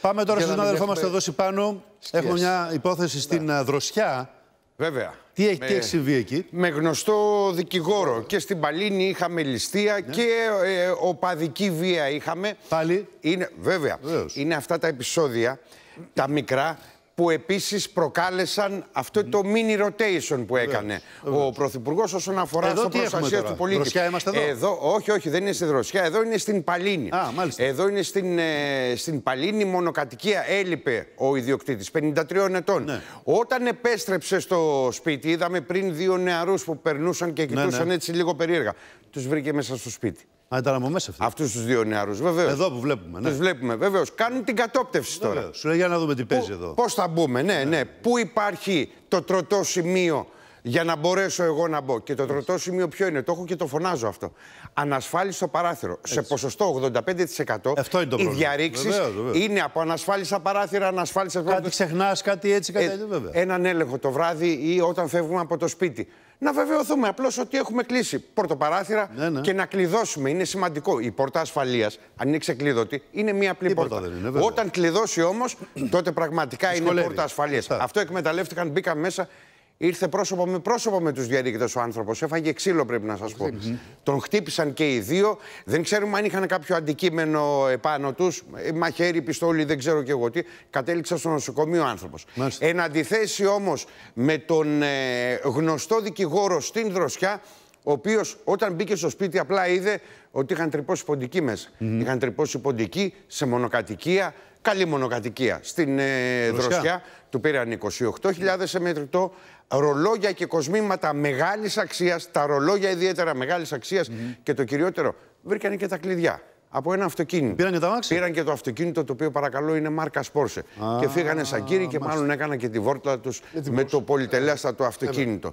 Πάμε τώρα στον αδερφό μα εδώ δώσει πάνω. Έχουμε μια υπόθεση στην ναι. Δροσιά. Βέβαια. Τι έχει, με, τι έχει συμβεί εκεί. Με γνωστό δικηγόρο. Ναι. Και στην Παλίνη είχαμε ληστεία ναι. και ε, οπαδική βία είχαμε. Πάλι. Είναι, βέβαια. Είναι αυτά τα επεισόδια, τα μικρά, που επίσης προκάλεσαν αυτό το mini rotation που έκανε ο Πρωθυπουργός όσον αφορά εδώ, στο προστασία του πολίτη. είμαστε εδώ. Όχι, όχι, δεν είναι στη Δροσιά, εδώ είναι στην Παλίνη. Εδώ είναι στην, ε, στην Παλίνη μονοκατοικία. Έλειπε ο ιδιοκτήτης, 53 ετών. Ναι. Όταν επέστρεψε στο σπίτι, είδαμε πριν δύο νεαρούς που περνούσαν και ναι, κοιτούσαν ναι. έτσι λίγο περίεργα. Τους βρήκε μέσα στο σπίτι. Α, ήταν από μέσα αυτή. Αυτούς τους δύο νεαρούς, βεβαίως. Εδώ που βλέπουμε. Ναι. Τους βλέπουμε, βεβαίως. Κάνουν την κατόπτευση βεβαίως. τώρα. Σου λέει για να δούμε τι παίζει εδώ. Πώς θα μπούμε, ναι, ναι. ναι. Πού υπάρχει το τροτό σημείο για να μπορέσω εγώ να μπω. Και το τρώτο σημείο ποιο είναι, το έχω και το φωνάζω αυτό. Ανασφάλιση στο παράθυρο. Σε ποσοστό 85% αυτό είναι οι διαρρήξει είναι από ανασφάλιστα παράθυρα, ανασφάλιστα παράθυρα. Κάτι ξεχνάς, κάτι έτσι, κάτι έτσι, ε, βέβαια. Έναν έλεγχο το βράδυ ή όταν φεύγουμε από το σπίτι. Να βεβαιωθούμε απλώς ότι έχουμε κλείσει πορτοπαράθυρα ναι, ναι. και να κλειδώσουμε. Είναι σημαντικό. Η πόρτα ασφαλείας, αν είναι ξεκλειδωτή, είναι μία απλή πόρτα. Όταν κλειδώσει όμως, τότε πραγματικά είναι πόρτα ασφαλείας. Αυτό εκμεταλλεύτηκαν, μπήκαν μέσα Ήρθε πρόσωπο με πρόσωπο με τους διαδίκτε ο άνθρωπος. Έφαγε ξύλο, πρέπει να σας πω. Τον χτύπησαν και οι δύο. Δεν ξέρουμε αν είχαν κάποιο αντικείμενο επάνω τους. Ε, μαχαίρι, πιστόλι, δεν ξέρω και εγώ τι. Κατέληξε στο νοσοκομείο άνθρωπο. Εν αντιθέσει όμως με τον ε, γνωστό δικηγόρο στην Δροσιά, ο οποίος όταν μπήκε στο σπίτι απλά είδε ότι είχαν τρυπώσει ποντική μέσα. Είχαν τρυπώσει ποντική σε μονοκατοικία, καλή μονοκατοικία. Στην ε, δροσιά του πήραν 28.000 σε μετρητό. Ρολόγια και κοσμήματα μεγάλης αξίας, τα ρολόγια ιδιαίτερα μεγάλης και το κυριότερο, βρήκαν και τα κλειδιά. Από ένα αυτοκίνητο. Πήραν και τα Πήραν και το αυτοκίνητο το οποίο παρακαλώ είναι μάρκας Πόρσε. Και φύγανε σαν κύριοι και μάλλον έκαναν και τη βόρτα τους με το πολυτελέστατο αυτοκίνητο.